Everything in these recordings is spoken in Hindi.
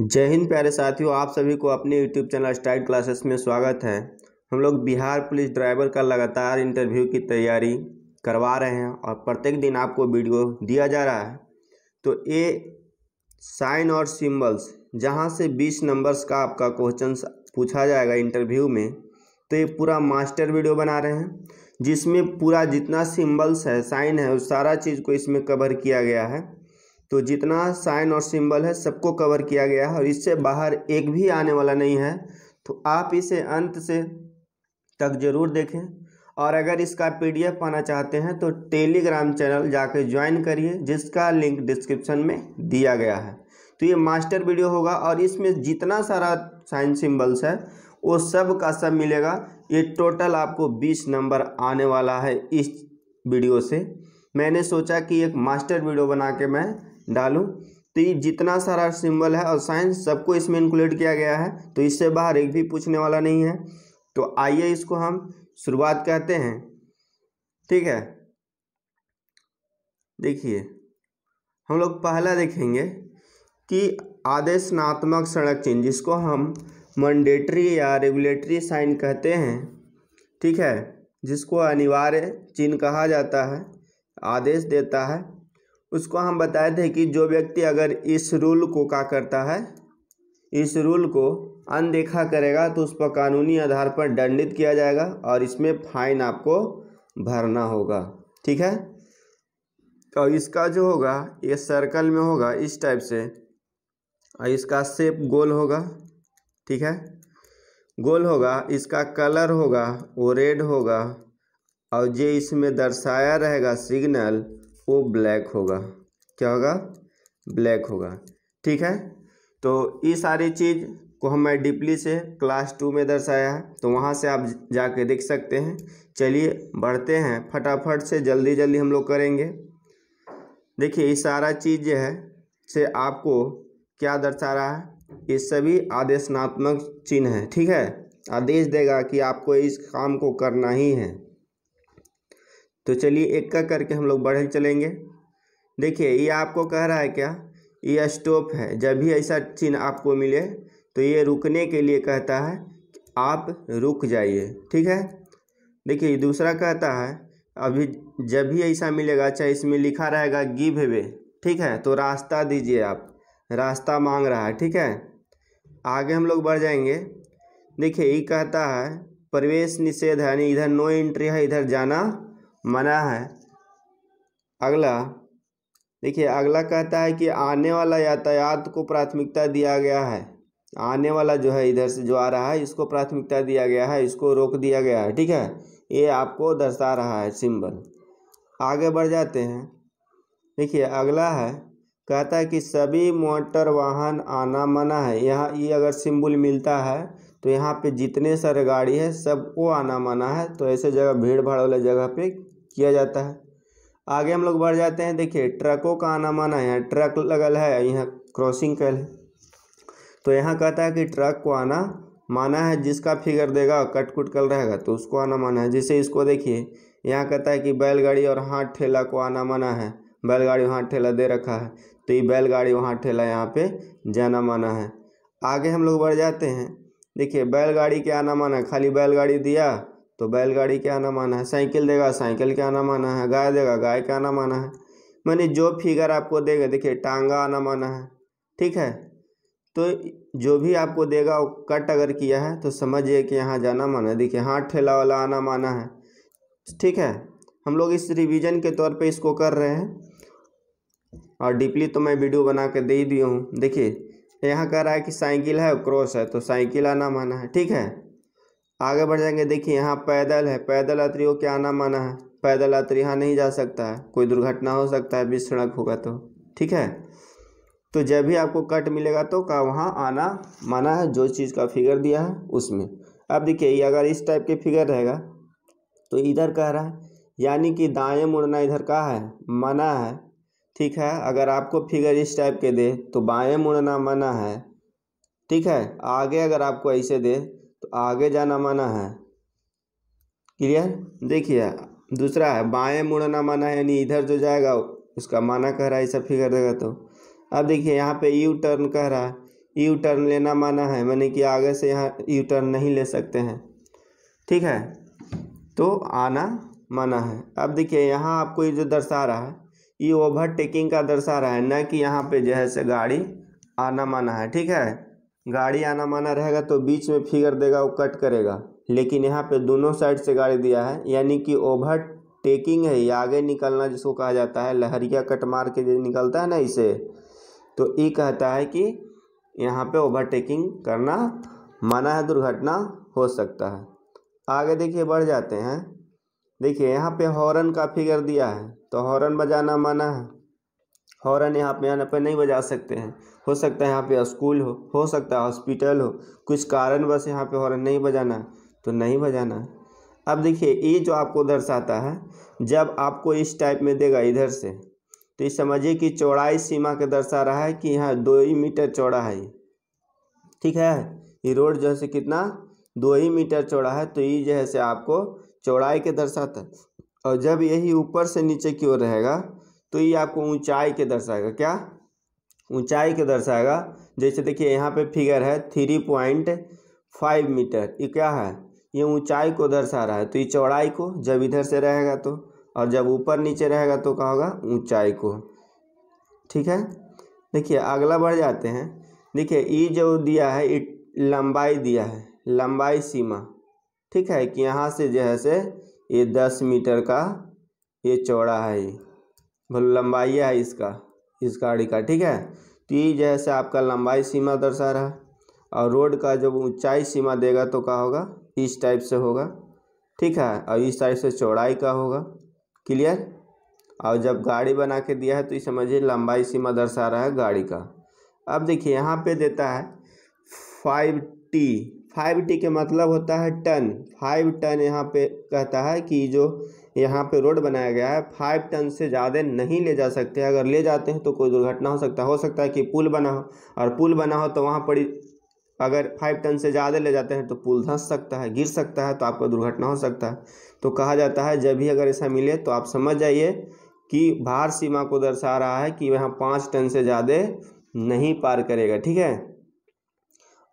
जय हिंद प्यारे साथियों आप सभी को अपने YouTube चैनल स्टाइल क्लासेस में स्वागत है हम लोग बिहार पुलिस ड्राइवर का लगातार इंटरव्यू की तैयारी करवा रहे हैं और प्रत्येक दिन आपको वीडियो दिया जा रहा है तो ए साइन और सिंबल्स जहां से 20 नंबर्स का आपका क्वेश्चन पूछा जाएगा इंटरव्यू में तो ये पूरा मास्टर वीडियो बना रहे हैं जिसमें पूरा जितना सिम्बल्स है साइन है उस सारा चीज़ को इसमें कवर किया गया है तो जितना साइन और सिंबल है सबको कवर किया गया है और इससे बाहर एक भी आने वाला नहीं है तो आप इसे अंत से तक ज़रूर देखें और अगर इसका पीडीएफ पाना चाहते हैं तो टेलीग्राम चैनल जाकर ज्वाइन करिए जिसका लिंक डिस्क्रिप्शन में दिया गया है तो ये मास्टर वीडियो होगा और इसमें जितना सारा साइन सिंबल्स है वो सब का सब मिलेगा ये टोटल आपको बीस नंबर आने वाला है इस वीडियो से मैंने सोचा कि एक मास्टर वीडियो बना के मैं डालूँ तो ये जितना सारा सिंबल है और साइंस सबको इसमें इंक्लूड किया गया है तो इससे बाहर एक भी पूछने वाला नहीं है तो आइए इसको हम शुरुआत कहते हैं ठीक है देखिए हम लोग पहला देखेंगे कि आदेशनात्मक सड़क चिन्ह जिसको हम मंडेटरी या रेगुलेटरी साइन कहते हैं ठीक है जिसको अनिवार्य चिन्ह कहा जाता है आदेश देता है उसको हम बताए थे कि जो व्यक्ति अगर इस रूल को का करता है इस रूल को अनदेखा करेगा तो उस पर कानूनी आधार पर दंडित किया जाएगा और इसमें फाइन आपको भरना होगा ठीक है और तो इसका जो होगा ये सर्कल में होगा इस टाइप से और इसका सेप गोल होगा ठीक है गोल होगा इसका कलर होगा वो रेड होगा और जे इसमें दर्शाया रहेगा सिग्नल वो ब्लैक होगा क्या होगा ब्लैक होगा ठीक है तो ये सारी चीज़ को हम मैं डीपली से क्लास टू में दर्शाया है तो वहाँ से आप जाके देख सकते हैं चलिए बढ़ते हैं फटाफट से जल्दी जल्दी हम लोग करेंगे देखिए ये सारा चीज़ जो है से आपको क्या दर्शा रहा है ये सभी आदेशनात्मक चिन्ह है ठीक है आदेश देगा कि आपको इस काम को करना ही है तो चलिए एक का करके हम लोग बढ़े चलेंगे देखिए ये आपको कह रहा है क्या ये स्टॉप है जब भी ऐसा चिन्ह आपको मिले तो ये रुकने के लिए कहता है आप रुक जाइए ठीक है देखिए दूसरा कहता है अभी जब भी ऐसा मिलेगा अच्छा इसमें लिखा रहेगा गिव वे ठीक है तो रास्ता दीजिए आप रास्ता मांग रहा है ठीक है आगे हम लोग बढ़ जाएंगे देखिए ये कहता है प्रवेश निषेध है यानी इधर नो एंट्री है इधर जाना मना है अगला देखिए अगला कहता है कि आने वाला यातायात को प्राथमिकता दिया गया है आने वाला जो है इधर से जो आ रहा है इसको प्राथमिकता दिया गया है इसको रोक दिया गया है ठीक है ये आपको दर्शा रहा है सिंबल आगे बढ़ जाते हैं देखिए अगला है कहता है कि सभी मोटर वाहन आना मना है यहाँ ये अगर सिंबल मिलता है तो यहाँ पे जितने सारे गाड़ी है सबको आना मना है तो ऐसे जगह भीड़ भाड़ वाले जगह पे किया जाता है आगे हम लोग बढ़ जाते हैं देखिए ट्रकों का आना माना यहाँ ट्रक लगल है यहाँ क्रॉसिंग कैल है तो यहाँ कहता है कि ट्रक को आना माना है जिसका फिगर देगा कट कुट कल रहेगा तो उसको आना माना है जैसे इसको देखिए यहाँ कहता है कि बैलगाड़ी और हाथ ठेला को आना माना है बैलगाड़ी वहाँ ठेला दे रखा है तो ये बैलगाड़ी वहाँ ठेला यहाँ पे जाना माना है आगे हम लोग बढ़ जाते हैं देखिए बैलगाड़ी के आना माना खाली बैलगाड़ी दिया तो बैलगाड़ी क्या आना माना है साइकिल देगा साइकिल क्या आना माना है गाय देगा गाय क्या आना माना है मैंने जो फिगर आपको देगा देखिए टांगा आना माना है ठीक है तो जो भी आपको देगा वो कट अगर किया है तो समझिए कि यहाँ जाना माना है देखिए हाथ ठेला वाला आना माना है ठीक है हम लोग इस रिवीजन के तौर पे इसको कर रहे हैं और डीपली तो मैं वीडियो बना के दे ही दिया हूँ देखिए यहाँ कह रहा है कि साइकिल है क्रॉस है तो साइकिल आना माना है ठीक है आगे बढ़ जाएंगे देखिए यहाँ पैदल है पैदल यात्रियों क्या आना माना है पैदल यात्री यहाँ नहीं जा सकता है कोई दुर्घटना हो सकता है बीच सड़क होगा तो ठीक है तो जब भी आपको कट मिलेगा तो का वहाँ आना माना है जो चीज़ का फिगर दिया है उसमें अब देखिए अगर इस टाइप के फिगर रहेगा तो इधर कह रहा है यानी कि दाएँ मुड़ना इधर का है मना है ठीक है अगर आपको फिगर इस टाइप के दे तो बाएँ मुड़ना मना है ठीक है आगे अगर आपको ऐसे दे आगे जाना माना है क्लियर देखिए दूसरा है बाएं मुड़ना माना है यानी इधर जो जाएगा उसका माना कह रहा है ऐसा फिगर देगा तो अब देखिए यहाँ पे यू टर्न कह रहा है यू टर्न लेना माना है मैंने कि आगे से यहाँ यू टर्न नहीं ले सकते हैं ठीक है तो आना माना है अब देखिए यहाँ आपको ये जो दर्शा रहा है ये ओवरटेकिंग का दर्शा रहा है न कि यहाँ पर जो है से गाड़ी आना माना है ठीक है गाड़ी आना माना रहेगा तो बीच में फिगर देगा वो कट करेगा लेकिन यहाँ पे दोनों साइड से गाड़ी दिया है यानी कि ओवर टेकिंग है या आगे निकलना जिसको कहा जाता है लहरिया कट मार के निकलता है ना इसे तो ये कहता है कि यहाँ पे ओवरटेकिंग करना माना है दुर्घटना हो सकता है आगे देखिए बढ़ जाते हैं देखिए यहाँ पे हॉर्न का फिगर दिया है तो हॉर्न बजाना माना है हॉर्न यहाँ पे यहाँ पर नहीं बजा सकते हैं हो सकता है यहाँ पे स्कूल हो हो सकता है हॉस्पिटल हो कुछ कारण बस यहाँ पे हॉर्न नहीं बजाना तो नहीं बजाना अब देखिए ये जो आपको दर्शाता है जब आपको इस टाइप में देगा इधर से तो ये समझिए कि चौड़ाई सीमा के दर्शा रहा है कि यहाँ दो ही मीटर चौड़ा है ठीक है ये रोड जो है कितना दो ही मीटर चौड़ा है तो ये जो है आपको चौड़ाई के दर्शाता है और जब यही ऊपर से नीचे की ओर रहेगा तो ये आपको ऊंचाई के दर्शाएगा क्या ऊंचाई के दर्शाएगा जैसे देखिए यहाँ पे फिगर है थ्री पॉइंट फाइव मीटर ये क्या है ये ऊंचाई को दर्शा रहा है तो ये चौड़ाई को जब इधर से रहेगा तो और जब ऊपर नीचे रहेगा तो क्या होगा ऊंचाई को ठीक है देखिए अगला बढ़ जाते हैं देखिए ये जो दिया है लंबाई दिया है लंबाई सीमा ठीक है कि यहाँ से जो है से ये दस मीटर का ये चौड़ा है मतलब लंबाई है इसका इस गाड़ी का ठीक है तो ये जैसे आपका लंबाई सीमा दर्शा रहा है और रोड का जब ऊंचाई सीमा देगा तो क्या होगा इस टाइप से होगा ठीक है और इस टाइप से चौड़ाई का होगा क्लियर और जब गाड़ी बना के दिया है तो ये समझिए लंबाई सीमा दर्शा रहा है गाड़ी का अब देखिए यहाँ पे देता है फाइव टी फाइव टी के मतलब होता है टन फाइव टन यहाँ पे कहता है कि जो यहाँ पे रोड बनाया गया है फाइव टन से ज़्यादा नहीं ले जा सकते अगर ले जाते हैं तो कोई दुर्घटना हो सकता है हो सकता है कि पुल बना हो और पुल बना हो तो वहाँ पर अगर फाइव टन से ज़्यादा ले जाते हैं तो पुल धंस सकता है गिर सकता है तो आपका दुर्घटना हो सकता है तो कहा जाता है जब भी अगर ऐसा मिले तो आप समझ जाइए कि भार सीमा को दर्शा रहा है कि वहाँ पाँच टन से ज़्यादा नहीं पार करेगा ठीक है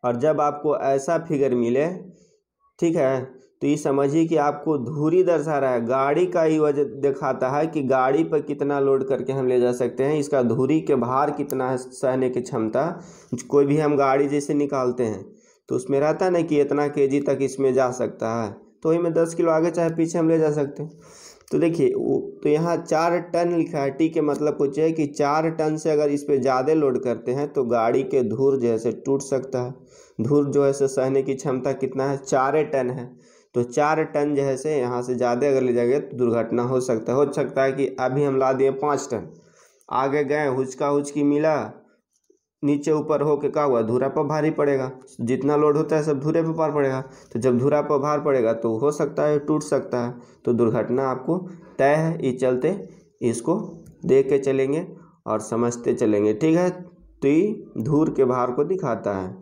और जब आपको ऐसा फिगर मिले ठीक है तो ये समझिए कि आपको धूरी दर्शा रहा है गाड़ी का ही वजह दिखाता है कि गाड़ी पर कितना लोड करके हम ले जा सकते हैं इसका धूरी के भार कितना है सहने की क्षमता कोई भी हम गाड़ी जैसे निकालते हैं तो उसमें रहता है ना कि इतना के तक इसमें जा सकता है तो वही में दस किलो आगे चाहे पीछे हम ले जा सकते हैं तो देखिए तो यहाँ चार टन लिखा है टी के मतलब कुछ है कि चार टन से अगर इस पर ज़्यादा लोड करते हैं तो गाड़ी के धूर जो है टूट सकता है धूर जो है सहने की क्षमता कितना है चार टन है तो चार टन जो है से यहाँ से ज़्यादा अगर ले जाएंगे तो दुर्घटना हो सकता है हो सकता है कि अभी हम ला दिए पाँच टन आगे गए हुचका हुचकी मिला नीचे ऊपर हो के क्या हुआ धूरा पर भारी पड़ेगा जितना लोड होता है सब धूरे पर भार पड़ेगा तो जब धूरा पर भार पड़ेगा तो हो सकता है टूट सकता है तो दुर्घटना आपको तय है इस चलते इसको देख के चलेंगे और समझते चलेंगे ठीक है तो ये धूर के भार को दिखाता है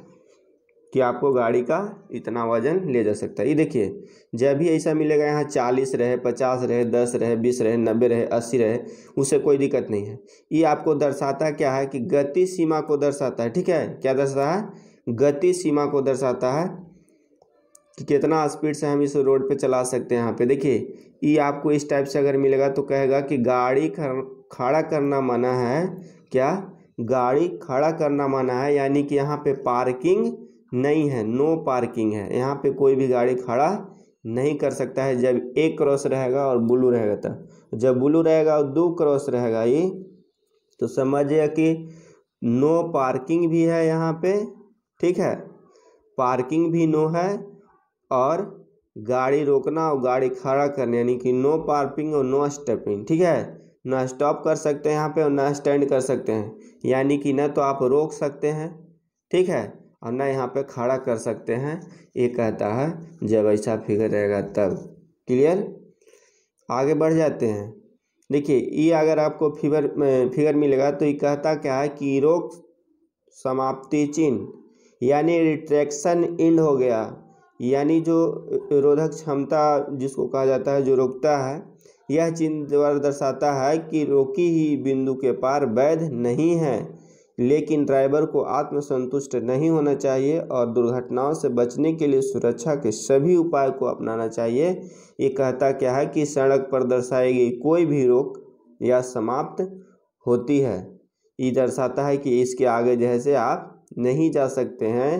कि आपको गाड़ी का इतना वजन ले जा सकता है ये देखिए जब भी ऐसा मिलेगा यहाँ चालीस रहे पचास रहे दस रहे बीस रहे नब्बे रहे अस्सी रहे उससे कोई दिक्कत नहीं है ये आपको दर्शाता क्या है कि गति सीमा को दर्शाता है ठीक है क्या दर्शाता है गति सीमा को दर्शाता है कि कितना स्पीड से हम इस रोड पर चला सकते हैं यहाँ पर देखिए ये आपको इस टाइप से अगर मिलेगा तो कहेगा कि गाड़ी खड़ा करना मना है क्या गाड़ी खड़ा करना मना है यानी कि यहाँ पे पार्किंग नहीं है नो पार्किंग है यहाँ पे कोई भी गाड़ी खड़ा नहीं कर सकता है जब एक क्रॉस रहेगा और ब्लू रहेगा तब जब ब्लू रहेगा और दो क्रॉस रहेगा ये तो समझिए कि नो पार्किंग भी है यहाँ पे ठीक है पार्किंग भी नो है और गाड़ी रोकना और गाड़ी खड़ा करना यानी कि नो पार्किंग और नो स्टॉपिंग ठीक है ना स्टॉप कर सकते हैं यहाँ पे और ना स्टैंड कर सकते हैं यानी कि ना तो आप रोक सकते हैं ठीक है और न यहाँ पे खड़ा कर सकते हैं ये कहता है जब ऐसा फिगर रहेगा तब क्लियर आगे बढ़ जाते हैं देखिए ये अगर आपको फिगर फिगर मिलेगा तो ये कहता क्या है कि रोग समाप्ति चिन्ह यानी रिट्रैक्शन इंड हो गया यानी जो रोधक क्षमता जिसको कहा जाता है जो रोकता है यह चिन्ह द्वारा दर्शाता है कि रोकी ही बिंदु के पार वैध नहीं है लेकिन ड्राइवर को आत्मसंतुष्ट नहीं होना चाहिए और दुर्घटनाओं से बचने के लिए सुरक्षा के सभी उपाय को अपनाना चाहिए ये कहता क्या है कि सड़क पर दर्शाई गई कोई भी रोक या समाप्त होती है ये दर्शाता है कि इसके आगे जैसे आप नहीं जा सकते हैं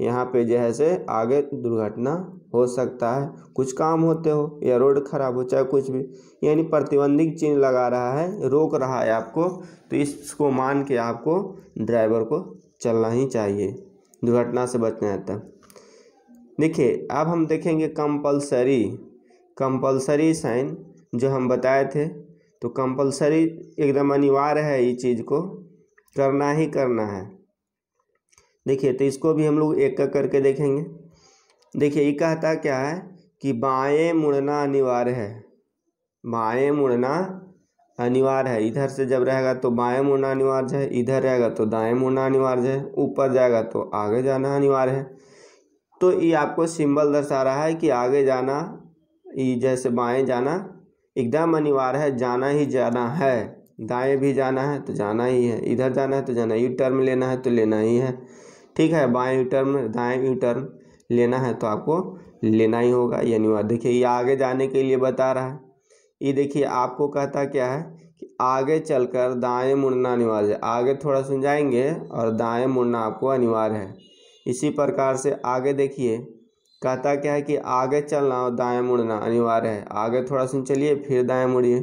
यहाँ पे जैसे आगे दुर्घटना हो सकता है कुछ काम होते हो या रोड खराब हो चाहे कुछ भी यानी प्रतिबंधित चिन्ह लगा रहा है रोक रहा है आपको तो इसको मान के आपको ड्राइवर को चलना ही चाहिए दुर्घटना से बचना है देखिए अब हम देखेंगे कंपलसरी कंपलसरी साइन जो हम बताए थे तो कंपलसरी एकदम अनिवार्य है ये चीज़ को करना ही करना है देखिए तो इसको भी हम लोग एक एक करके देखेंगे देखिए ये कहता क्या है कि बाएं मुड़ना अनिवार्य है बाएं मुड़ना अनिवार्य है इधर से जब रहेगा तो बाएं मुड़ना अनिवार्य है इधर रहेगा तो दाएं मुड़ना अनिवार्य है ऊपर जाएगा तो आगे जाना अनिवार्य है तो ये आपको सिंबल दर्शा रहा है कि आगे जाना ये जैसे बाएं जाना एकदम अनिवार्य है जाना ही जाना है दाएं भी जाना है तो जाना ही है इधर जाना है तो जाना यू टर्म लेना है तो लेना ही है ठीक है बाएँ यू टर्म दाएँ यू टर्म लेना है तो आपको लेना ही होगा यानी वह देखिए ये आगे जाने के लिए बता रहा है ये देखिए आपको कहता क्या है कि आगे चलकर दाएं मुड़ना अनिवार्य है आगे थोड़ा सुन जाएंगे और दाएं मुड़ना आपको अनिवार्य है इसी प्रकार से आगे देखिए कहता क्या है कि आगे चलना और दाएं मुड़ना अनिवार्य है आगे थोड़ा सुन चलिए फिर दाएं मुड़िए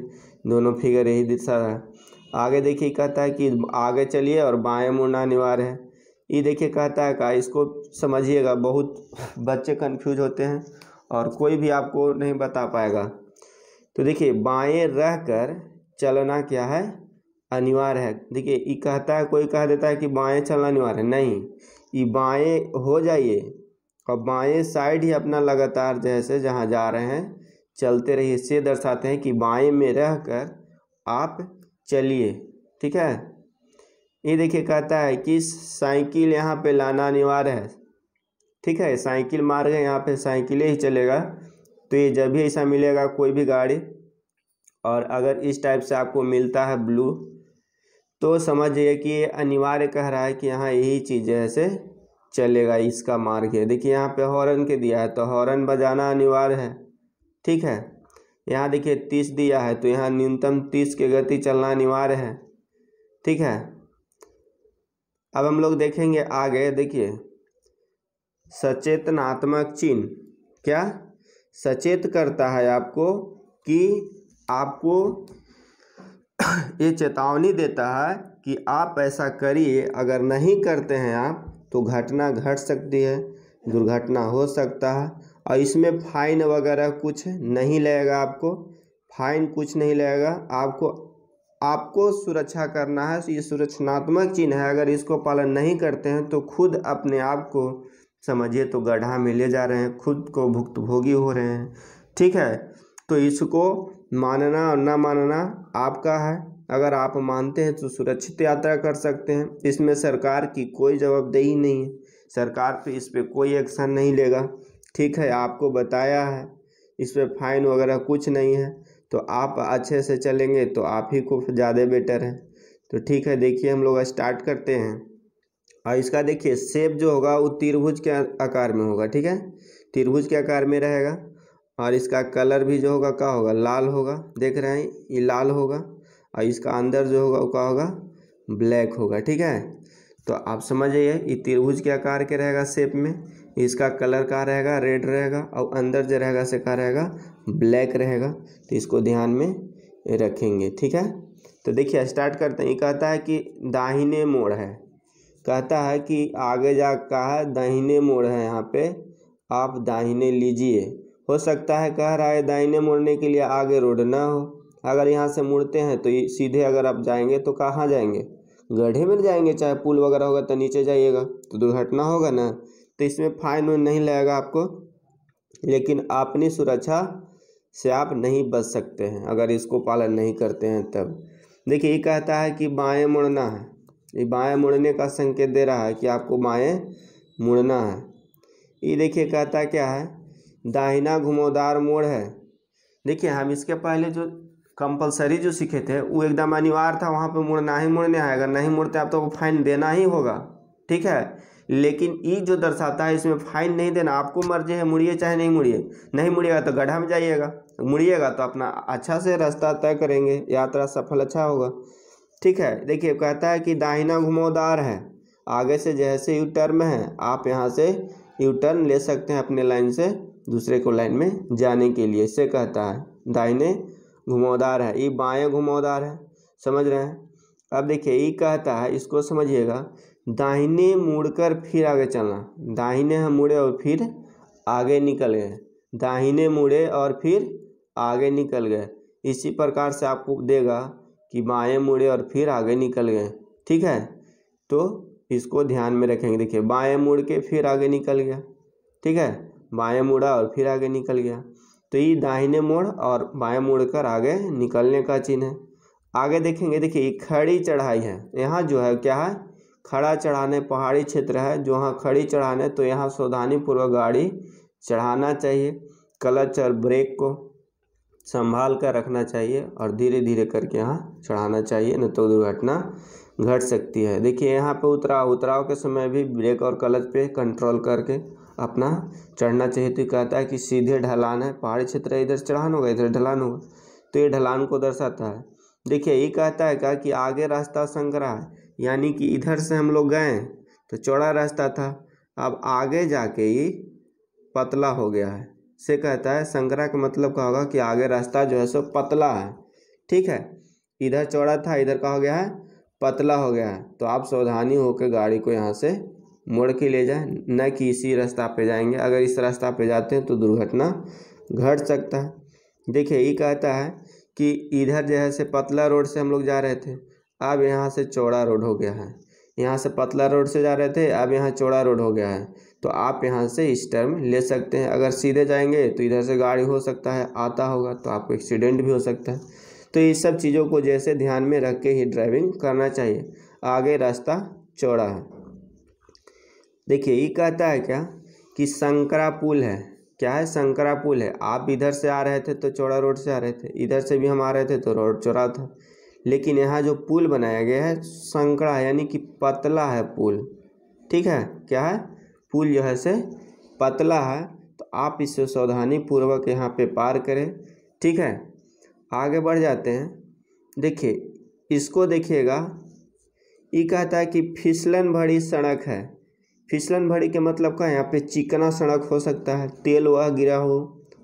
दोनों फिगर यही दिशा है आगे देखिए कहता है कि आगे चलिए और बाएँ मुड़ना अनिवार्य है ये देखिए कहता है का इसको समझिएगा बहुत बच्चे कंफ्यूज होते हैं और कोई भी आपको नहीं बता पाएगा तो देखिए बाएं रह कर चलना क्या है अनिवार्य है देखिए ये कहता है कोई कह देता है कि बाएं चलना अनिवार्य है नहीं ये बाएं हो जाइए और बाएं साइड ही अपना लगातार जैसे जहाँ जा रहे हैं चलते रहिए इससे दर्शाते हैं कि बाएँ में रह कर आप चलिए ठीक है ये देखिए कहता है कि साइकिल यहाँ पे लाना अनिवार्य है ठीक है साइकिल मार्ग है यहाँ पर साइकिल ही चलेगा तो ये जब भी ऐसा मिलेगा कोई भी गाड़ी और अगर इस टाइप से आपको मिलता है ब्लू तो समझिए कि ये अनिवार्य कह रहा है कि यहाँ यही चीज़ ऐसे चलेगा इसका मार्ग है देखिए यहाँ पे हॉर्न के दिया है तो हॉर्न बजाना अनिवार्य है ठीक है यहाँ देखिए तीस दिया है तो यहाँ न्यूनतम तीस की गति चलना अनिवार्य है ठीक है अब हम लोग देखेंगे आगे देखिए सचेतनात्मक चिन्ह क्या सचेत करता है आपको कि आपको ये चेतावनी देता है कि आप ऐसा करिए अगर नहीं करते हैं आप तो घटना घट सकती है दुर्घटना हो सकता है और इसमें फाइन वगैरह कुछ नहीं लगेगा आपको फाइन कुछ नहीं लगेगा आपको आपको सुरक्षा करना है ये सुरक्षात्मक चिन्ह है अगर इसको पालन नहीं करते हैं तो खुद अपने आप को समझिए तो गढ़ा में ले जा रहे हैं खुद को भुक्तभोगी हो रहे हैं ठीक है तो इसको मानना और ना मानना आपका है अगर आप मानते हैं तो सुरक्षित यात्रा कर सकते हैं इसमें सरकार की कोई जवाबदेही नहीं है सरकार तो इस पर कोई एक्शन नहीं लेगा ठीक है आपको बताया है इस पर फाइन वगैरह कुछ नहीं है तो आप अच्छे से चलेंगे तो आप ही को ज़्यादा बेटर है तो ठीक है देखिए हम लोग स्टार्ट करते हैं और इसका देखिए सेप जो होगा वो त्रिभुज के आकार में होगा ठीक है त्रिभुज के आकार में रहेगा और इसका कलर भी जो होगा क्या होगा लाल होगा देख रहे हैं ये लाल होगा और इसका अंदर जो होगा वो क्या होगा ब्लैक होगा ठीक है तो आप समझिए ये त्रिभुज के आकार के रहेगा सेप में इसका कलर का रहेगा रेड रहेगा और अंदर जो रहेगा से का रहेगा ब्लैक रहेगा तो इसको ध्यान में रखेंगे ठीक है तो देखिए स्टार्ट करते हैं ये कहता है कि दाहिने मोड़ है कहता है कि आगे जा कहा दाहिने मोड़ है यहाँ पे आप दाहिने लीजिए हो सकता है कह रहा है दाहिने मोड़ने के लिए आगे रोड ना हो अगर यहाँ से मुड़ते हैं तो सीधे अगर आप जाएंगे तो कहाँ जाएंगे गड्ढे में जाएंगे चाहे पुल वगैरह होगा तो नीचे जाइएगा तो दुर्घटना होगा ना तो इसमें फाइन वाइन नहीं लगेगा आपको लेकिन अपनी सुरक्षा से आप नहीं बच सकते हैं अगर इसको पालन नहीं करते हैं तब देखिए ये कहता है कि बाएं मुड़ना है ये बाएं मुड़ने का संकेत दे रहा है कि आपको बाएं मुड़ना है ये देखिए कहता क्या है दाहिना घुमोदार मोड़ है देखिए हम इसके पहले जो कंपलसरी जो सीखे थे वो एकदम अनिवार्य था वहाँ पे मुड़ना ही मुड़ने हैं अगर नहीं मुड़ते आप तो फाइन देना ही होगा ठीक है लेकिन ई जो दर्शाता है इसमें फाइन नहीं देना आपको मर्जी है मुड़िए चाहे नहीं मुड़िए नहीं मुड़िएगा तो गड्ढा में जाइएगा मुड़िएगा तो अपना अच्छा से रास्ता तय करेंगे यात्रा सफल अच्छा होगा ठीक है देखिए कहता है कि दाहिना घुमावदार है आगे से जैसे यू टर्न में है आप यहाँ से यू टर्न ले सकते हैं अपने लाइन से दूसरे को लाइन में जाने के लिए इसे कहता है दाहिने घुमावदार है ये बाएँ घुमावदार है समझ रहे हैं अब देखिए ये कहता है इसको समझिएगा दाहिने मुड़कर फिर आगे चलना दाहिने हम मुड़े और फिर आगे निकल गए दाहिने मुड़े और फिर आगे निकल गए इसी प्रकार से आपको देगा कि बाएँ मुड़े और फिर आगे निकल गए ठीक है तो इसको ध्यान में रखेंगे देखिए बाएँ मुड़ के फिर आगे निकल गया ठीक है बाएँ मुड़ा और फिर आगे निकल गया तो ये दाहिने मोड़ और बाएँ मुड़ कर आगे निकलने का चिन्ह है आगे देखेंगे देखिए ये खड़ी चढ़ाई है यहाँ जो है क्या है खड़ा चढ़ाने पहाड़ी क्षेत्र है जो वहाँ खड़ी चढ़ाने तो यहाँ सावधानी पूर्वक गाड़ी चढ़ाना चाहिए क्लच और ब्रेक को संभाल कर रखना चाहिए और धीरे धीरे करके यहाँ चढ़ाना चाहिए न तो दुर्घटना घट सकती है देखिए यहाँ पे उतराव उतराव के समय भी ब्रेक और क्लच पे कंट्रोल करके अपना चढ़ना चाहिए तो कहता है कि सीधे ढलान है पहाड़ी क्षेत्र है इधर चढ़ान होगा इधर ढलान होगा तो ये ढलान को दर्शाता है देखिए ये कहता है क्या कि आगे रास्ता संग्रह है यानी कि इधर से हम लोग गए तो चौड़ा रास्ता था अब आगे जाके ही पतला हो गया है से कहता है संकरा का मतलब का होगा कि आगे रास्ता जो है सो पतला है ठीक है इधर चौड़ा था इधर का हो गया है पतला हो गया है तो आप सावधानी होकर गाड़ी को यहाँ से मोड़ के ले जाए न कि इसी रास्ता पे जाएंगे अगर इस रास्ता पे जाते हैं तो दुर्घटना घट सकता है देखिए ये कहता है कि इधर जो है से पतला रोड से हम लोग जा रहे थे अब यहाँ से चौड़ा रोड हो गया है यहाँ से पतला रोड से जा रहे थे अब यहाँ चौड़ा रोड हो गया है तो आप यहाँ से इस टर्म ले सकते हैं अगर सीधे जाएंगे तो इधर से गाड़ी हो सकता है आता होगा तो आपको एक्सीडेंट भी हो सकता है तो ये सब चीज़ों को जैसे ध्यान में रख के ही ड्राइविंग करना चाहिए आगे रास्ता चौड़ा है देखिए ये कहता है क्या कि संकरा पुल है क्या है संकरा पुल है आप इधर से आ रहे थे तो चौड़ा रोड से आ रहे थे इधर से भी हम आ रहे थे तो रोड चौड़ा था लेकिन यहाँ जो पुल बनाया गया है संकड़ा यानी कि पतला है पुल ठीक है क्या है पुल जो है से पतला है तो आप इसे सावधानी पूर्वक यहाँ पे पार करें ठीक है आगे बढ़ जाते हैं देखिए इसको देखिएगा ये कहता है कि फिसलन भरी सड़क है फिसलन भरी के मतलब का यहाँ पे चिकना सड़क हो सकता है तेल वह गिरा हो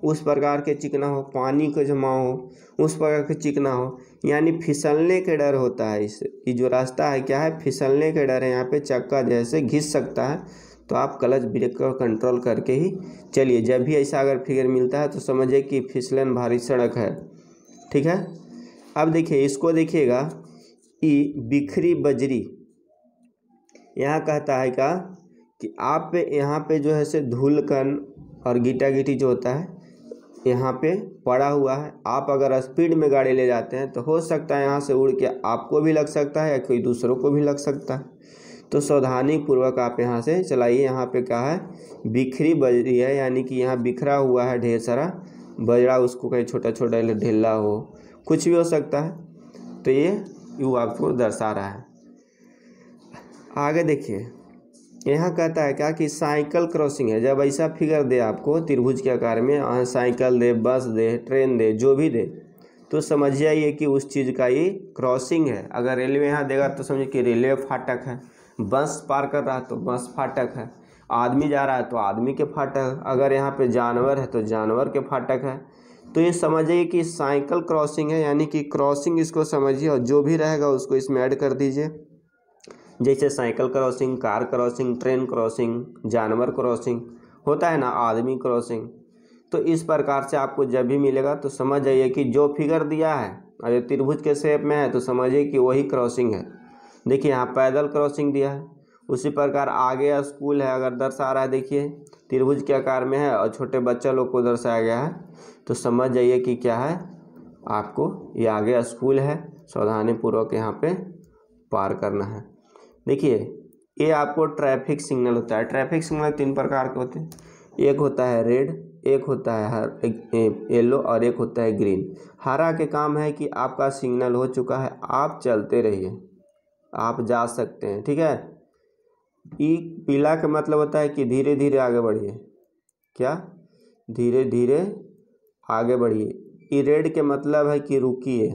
उस प्रकार के चिकना हो पानी का जमाव हो उस प्रकार के चिकना हो यानी फिसलने के डर होता है इससे ये जो रास्ता है क्या है फिसलने के डर है यहाँ पे चक्का जैसे घिस सकता है तो आप क्लच ब्रेक का कंट्रोल करके ही चलिए जब भी ऐसा अगर फिगर मिलता है तो समझिए कि फिसलन भारी सड़क है ठीक है अब देखिए इसको देखिएगा ये बिखरी बजरी यहाँ कहता है क्या कि आप पे यहाँ पे जो है से धूलकन और गीटा गिटी जो होता है यहाँ पे पड़ा हुआ है आप अगर स्पीड में गाड़ी ले जाते हैं तो हो सकता है यहाँ से उड़ के आपको भी लग सकता है या कोई दूसरों को भी लग सकता है तो सावधानी पूर्वक आप यहाँ से चलाइए यहाँ पे क्या है बिखरी बजरी है यानी कि यहाँ बिखरा हुआ है ढेर सारा बजरा उसको कहीं छोटा छोटा ढेला हो कुछ भी हो सकता है तो ये यू आपको दर्शा रहा है आगे देखिए यहाँ कहता है क्या कि साइकिल क्रॉसिंग है जब ऐसा फिगर दे आपको त्रिभुज के आकार में यहाँ साइकिल दे बस दे ट्रेन दे जो भी दे तो समझ जाइए कि उस चीज़ का ये क्रॉसिंग है अगर रेलवे यहाँ देगा तो समझिए कि रेलवे फाटक है बस पार कर रहा है तो बस फाटक है आदमी जा रहा है तो आदमी के फाटक अगर यहाँ पे जानवर है तो जानवर के फाटक है तो ये समझिए कि साइकिल क्रॉसिंग है यानी कि क्रॉसिंग इसको समझिए और जो भी रहेगा उसको इसमें ऐड कर दीजिए जैसे cycle crossing car crossing train crossing जानवर क्रॉसिंग होता है ना आदमी क्रॉसिंग तो इस प्रकार से आपको जब भी मिलेगा तो समझ जाइए कि जो फिगर दिया है अगर त्रिभुज के शेप में है तो समझिए कि वही क्रॉसिंग है देखिए यहाँ पैदल क्रॉसिंग दिया है उसी प्रकार आगे स्कूल है अगर दर्शा रहा है देखिए त्रिभुज के आकार में है और छोटे बच्चे लोग को दर्शाया गया है तो समझ जाइए कि क्या है आपको ये आगे स्कूल है सावधानीपूर्वक यहाँ पे पार करना है देखिए ये आपको ट्रैफिक सिग्नल होता है ट्रैफिक सिग्नल तीन प्रकार के होते हैं एक होता है रेड एक होता है हर येलो और एक होता है ग्रीन हरा के काम है कि आपका सिग्नल हो चुका है आप चलते रहिए आप जा सकते हैं ठीक है ई पीला का मतलब होता है कि धीरे धीरे आगे बढ़िए क्या धीरे धीरे आगे बढ़िए ई रेड के मतलब है कि रुकिए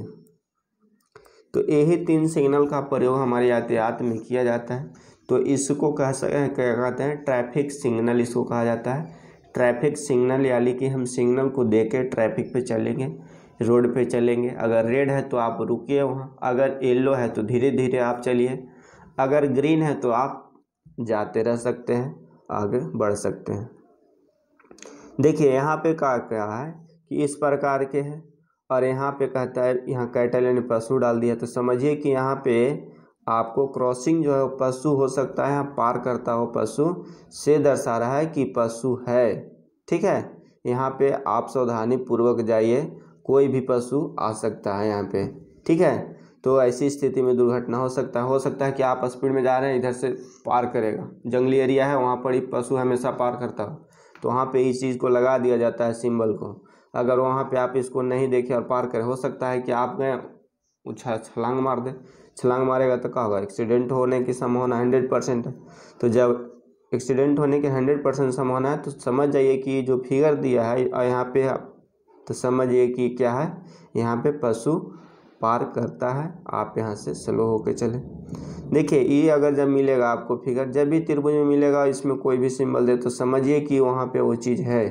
तो यही तीन सिग्नल का प्रयोग हमारे यातायात में किया जाता है तो इसको कह हैं क्या कहते हैं ट्रैफिक सिग्नल इसको कहा जाता है ट्रैफिक सिग्नल यानी कि हम सिग्नल को दे के ट्रैफिक पे चलेंगे रोड पे चलेंगे अगर रेड है तो आप रुकिए वहाँ अगर येलो है तो धीरे धीरे आप चलिए अगर ग्रीन है तो आप जाते रह सकते हैं आगे बढ़ सकते हैं देखिए यहाँ पे क्या क्या है कि इस प्रकार के हैं और यहाँ पे कहता है यहाँ कैटल यानी पशु डाल दिया तो समझिए कि यहाँ पे आपको क्रॉसिंग जो है पशु हो सकता है यहाँ पार करता हो पशु से दर्शा रहा है कि पशु है ठीक है यहाँ पे आप सावधानी पूर्वक जाइए कोई भी पशु आ सकता है यहाँ पे ठीक है तो ऐसी स्थिति में दुर्घटना हो सकता है हो सकता है कि आप स्पीड में जा रहे हैं इधर से पार करेगा जंगली एरिया है वहाँ पर ही पशु हमेशा पार करता हो तो वहाँ पे इस चीज़ को लगा दिया जाता है सिंबल को अगर वहाँ पे आप इसको नहीं देखें और पार करें हो सकता है कि आप गए उछा छलांग मार दे छलांग मारेगा तो क्या होगा एक्सीडेंट होने की संभावना हंड्रेड परसेंट है तो जब एक्सीडेंट होने की हंड्रेड परसेंट संभावना है तो समझ जाइए कि जो फिगर दिया है यहाँ पे तो समझिए कि क्या है यहाँ पे पशु पार करता है आप यहाँ से स्लो होकर चलें देखिए ये अगर जब मिलेगा आपको फिगर जब भी त्रिभुज में मिलेगा इसमें कोई भी सिंबल दे तो समझिए कि वहाँ पे वो चीज़ है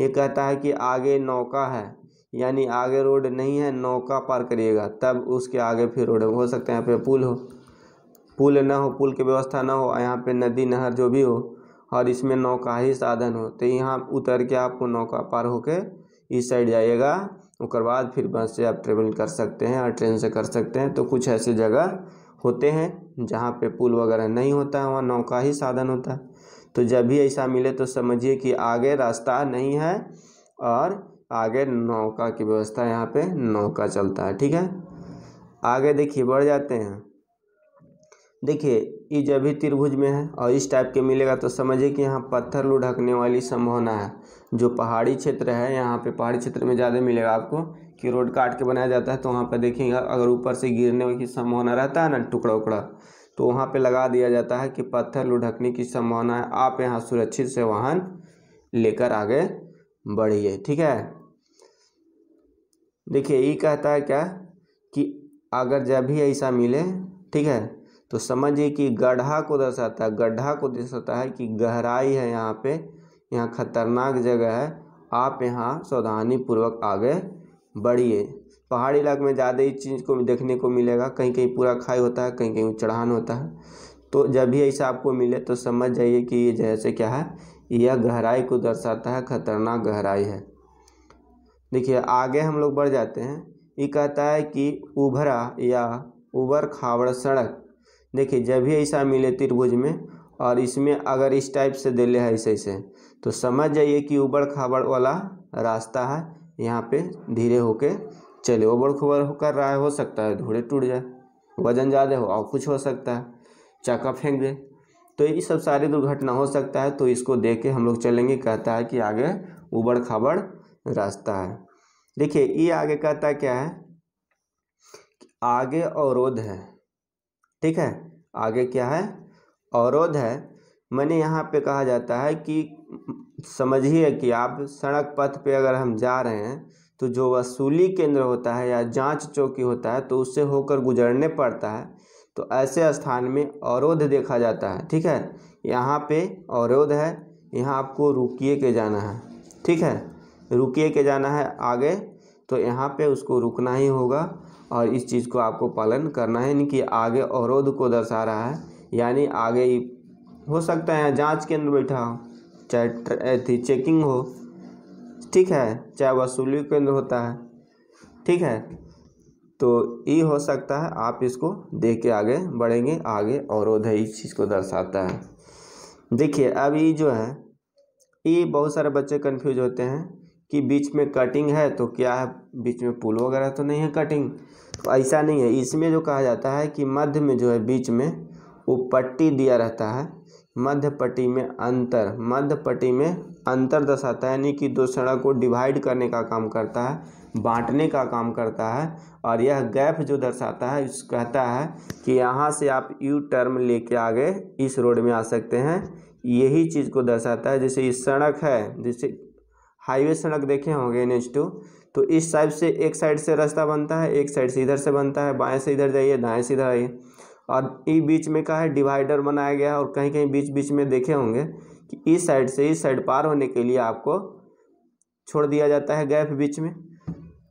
ये कहता है कि आगे नौका है यानी आगे रोड नहीं है नौका पार करिएगा तब उसके आगे फिर रोड हो सकता है यहाँ पे पुल हो पुल ना हो पुल की व्यवस्था ना हो यहाँ पे नदी नहर जो भी हो और इसमें नौका ही साधन हो तो यहाँ उतर के आपको नौका पार होके इस साइड जाइएगा उसके बाद फिर बस से आप ट्रेवल कर सकते हैं और ट्रेन से कर सकते हैं तो कुछ ऐसे जगह होते हैं जहाँ पे पुल वगैरह नहीं होता है वहाँ नौका ही साधन होता है तो जब भी ऐसा मिले तो समझिए कि आगे रास्ता नहीं है और आगे नौका की व्यवस्था यहाँ पे नौका चलता है ठीक है आगे देखिए बढ़ जाते हैं देखिए ये जब भी त्रिभुज में है और इस टाइप के मिलेगा तो समझिए कि यहाँ पत्थर लुढ़कने वाली संभावना है जो पहाड़ी क्षेत्र है यहाँ पे पहाड़ी क्षेत्र में ज़्यादा मिलेगा आपको कि रोड काट के बनाया जाता है तो वहाँ पर देखेंगे अगर ऊपर से गिरने की संभावना रहता है ना टुकड़ा उकड़ा तो वहाँ पे लगा दिया जाता है कि पत्थर लुढ़कने की संभावना है आप यहाँ सुरक्षित से वाहन लेकर आगे बढ़िए ठीक है देखिए ये कहता है क्या कि अगर जब भी ऐसा मिले ठीक है तो समझिए कि गड्ढा को दर्शाता है गड्ढा को दर्शाता है कि गहराई है यहाँ पे यहाँ ख़तरनाक जगह है आप यहाँ सावधानी पूर्वक आगे बढ़िए पहाड़ी इलाके में ज़्यादा ही चीज़ को देखने को मिलेगा कहीं कहीं पूरा खाई होता है कहीं कहीं चढ़ान होता है तो जब भी ऐसा आपको मिले तो समझ जाइए कि ये जैसे क्या है यह गहराई को दर्शाता है खतरनाक गहराई है देखिए आगे हम लोग बढ़ जाते हैं ये कहता है कि उभरा या उबर खावड़ सड़क देखिए जब भी ऐसा मिले त्रिभुज में और इसमें अगर इस टाइप से दिले है ऐसे ऐसे तो समझ जाइए कि उबड़ खाबड़ वाला रास्ता है यहाँ पे धीरे होके चले उबड़ खुबड़ होकर रहा हो सकता है धूड़े टूट जाए वजन ज़्यादा हो और कुछ हो सकता है चाका फेंक दे तो ये सब सारी दुर्घटना हो सकता है तो इसको देख के हम लोग चलेंगे कहता है कि आगे उबड़ खाबड़ रास्ता है देखिए ये आगे कहता क्या है आगे अवरोध है ठीक है आगे क्या है अवरोध है मैंने यहाँ पे कहा जाता है कि समझिए कि आप सड़क पथ पे अगर हम जा रहे हैं तो जो वसूली केंद्र होता है या जांच चौकी होता है तो उससे होकर गुजरने पड़ता है तो ऐसे स्थान में अवरोध देखा जाता है ठीक है यहाँ पे अवरोध है यहाँ आपको रुकिए के जाना है ठीक है रुकिए के जाना है आगे तो यहाँ पे उसको रुकना ही होगा और इस चीज़ को आपको पालन करना है यानी कि आगे अवरोध को दर्शा रहा है यानी आगे हो सकता है जाँच केंद्र बैठा हो चाहे अथी चेकिंग हो ठीक है चाहे वसूली केंद्र होता है ठीक है तो ये हो सकता है आप इसको देख के आगे बढ़ेंगे आगे और उधर इस चीज़ को दर्शाता है देखिए अब ये जो है ये बहुत सारे बच्चे कंफ्यूज होते हैं कि बीच में कटिंग है तो क्या है बीच में पुल वगैरह तो नहीं है कटिंग तो ऐसा नहीं है इसमें जो कहा जाता है कि मध्य में जो है बीच में वो पट्टी दिया रहता है मध्य पट्टी में अंतर मध्य पट्टी में अंतर दर्शाता है यानी कि दो सड़क को डिवाइड करने का काम करता है बांटने का काम करता है और यह गैप जो दर्शाता है इस कहता है कि यहाँ से आप यू टर्म लेके आगे इस रोड में आ सकते हैं यही चीज़ को दर्शाता है जैसे इस सड़क है जैसे हाईवे सड़क देखे होंगे एन एच टू तो इस साइड से एक साइड से रास्ता बनता है एक साइड से इधर से बनता है बाएं से इधर जाइए दाएँ से इधर आइए और ई बीच में का है डिवाइडर बनाया गया है और कहीं कहीं बीच बीच में देखे होंगे कि इस साइड से इस साइड पार होने के लिए आपको छोड़ दिया जाता है गैप बीच में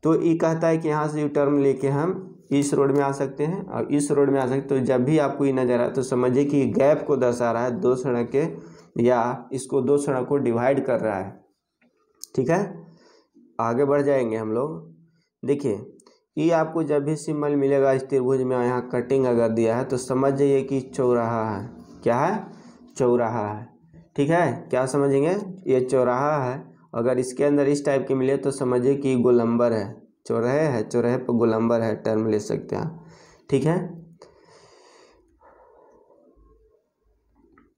तो ई कहता है कि यहाँ से यू टर्म लेके हम इस रोड में आ सकते हैं और इस रोड में आ सकते तो जब भी आपको ये नज़र आए तो समझिए कि गैप को दर्शा रहा है दो सड़क के या इसको दो सड़क को डिवाइड कर रहा है ठीक है आगे बढ़ जाएंगे हम लोग देखिए कि आपको जब भी सिम्बल मिलेगा इस त्रिभुज में यहाँ कटिंग अगर दिया है तो समझ जाइए कि चौराहा है क्या है चौराहा है ठीक है क्या समझेंगे ये चौराहा है अगर इसके अंदर इस टाइप की मिले तो समझिए कि गोलंबर है चौराहे है चौराहे पर गोलंबर है टर्म ले सकते हैं ठीक है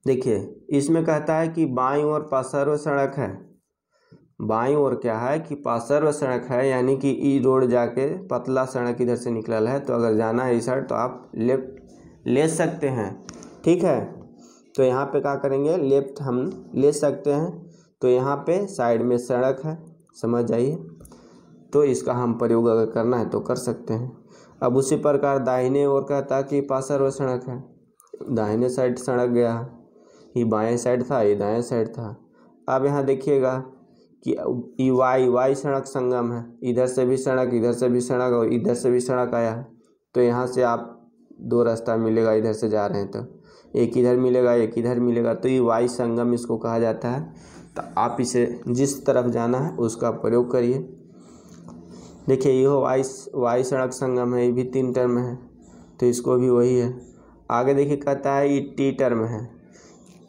देखिए इसमें कहता है कि बाई और पासरो सड़क है बाई और क्या है कि पासर्व सड़क है यानी कि ई रोड जाके पतला सड़क इधर से निकला है तो अगर जाना है इस साइड तो आप लेफ्ट ले सकते हैं ठीक है तो यहाँ पे क्या करेंगे लेफ्ट हम ले सकते हैं तो यहाँ पे साइड में सड़क है समझ जाइए तो इसका हम प्रयोग अगर करना है तो कर सकते हैं अब उसी प्रकार दाहिने ओर कहता कि पासर्व सड़क है दाहिने साइड सड़क गया ये बाएं साइड था ये दाएं साइड था अब यहाँ देखिएगा कि वाई वाई सड़क संगम है इधर से भी सड़क इधर से भी सड़क और इधर से भी सड़क आया है तो यहाँ से आप दो रास्ता मिलेगा इधर से जा रहे हैं तो एक इधर मिलेगा एक इधर मिलेगा तो ये वाई संगम इसको कहा जाता है तो आप इसे जिस तरफ जाना है उसका प्रयोग करिए देखिए हो वाई वाई सड़क संगम है ये भी तीन टर्म है तो इसको भी वही है आगे देखिए कहता है ये टी टर्म है